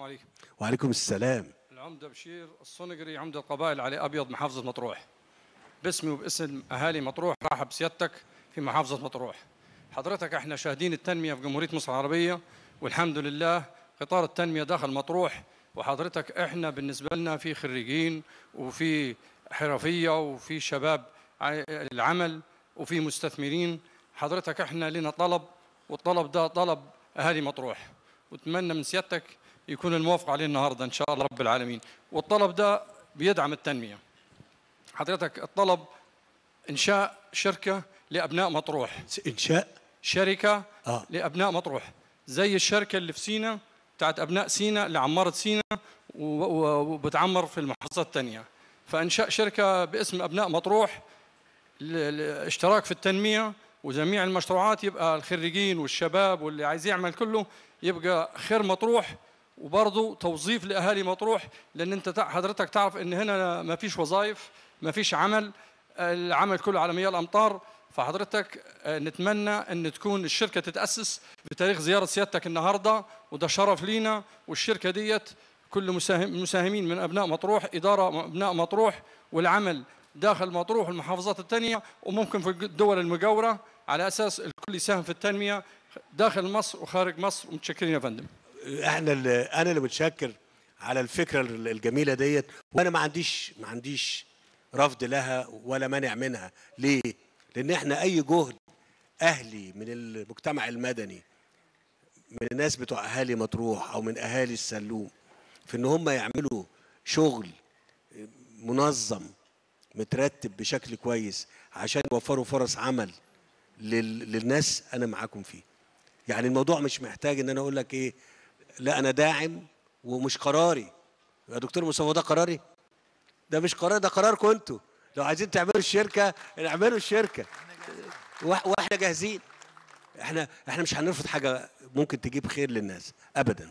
السلام عليكم وعليكم السلام العمدة بشير الصنقري عمدة القبائل علي أبيض محافظة مطروح باسمي وباسم أهالي مطروح راح بسيادتك في محافظة مطروح حضرتك احنا شاهدين التنمية في جمهورية مصر العربية والحمد لله قطار التنمية داخل مطروح وحضرتك احنا بالنسبة لنا في خريجين وفي حرفية وفي شباب العمل وفي مستثمرين حضرتك احنا لنا طلب والطلب ده طلب أهالي مطروح واتمنى من سيادتك يكون الموافق عليه النهارده ان شاء الله رب العالمين والطلب ده بيدعم التنميه حضرتك الطلب انشاء شركه لابناء مطروح انشاء شركه آه. لابناء مطروح زي الشركه اللي في سينا بتاعت ابناء سينا اللي عمرت سينا وبتعمر في المحافظات الثانيه فانشاء شركه باسم ابناء مطروح الاشتراك في التنميه وجميع المشروعات يبقى الخريجين والشباب واللي عايز يعمل كله يبقى خير مطروح وبرضه توظيف لاهالي مطروح لان انت حضرتك تعرف ان هنا ما فيش وظائف ما فيش عمل العمل كله على مياه الامطار فحضرتك آه، نتمنى ان تكون الشركه تتاسس بتاريخ زياره سيادتك النهارده وده شرف لينا والشركه ديت كل مساهمين من ابناء مطروح اداره ابناء مطروح والعمل داخل مطروح والمحافظات الثانيه وممكن في الدول المجاوره على اساس الكل يساهم في التنميه داخل مصر وخارج مصر ومتشكرين يا فندم احنا اللي انا اللي متشكر على الفكره الجميله ديت وانا ما عنديش ما عنديش رفض لها ولا مانع منها ليه لان احنا اي جهد اهلي من المجتمع المدني من الناس بتوع اهالي مطروح او من اهالي السلوم في ان هم يعملوا شغل منظم مترتب بشكل كويس عشان يوفروا فرص عمل للناس انا معاكم فيه يعني الموضوع مش محتاج ان انا اقول لك ايه لا انا داعم ومش قراري يا دكتور مصطفى ده قراري ده مش قرار ده قراركم انتوا لو عايزين تعملوا الشركه اعملوا الشركه واحنا جاهزين احنا احنا مش هنرفض حاجه ممكن تجيب خير للناس ابدا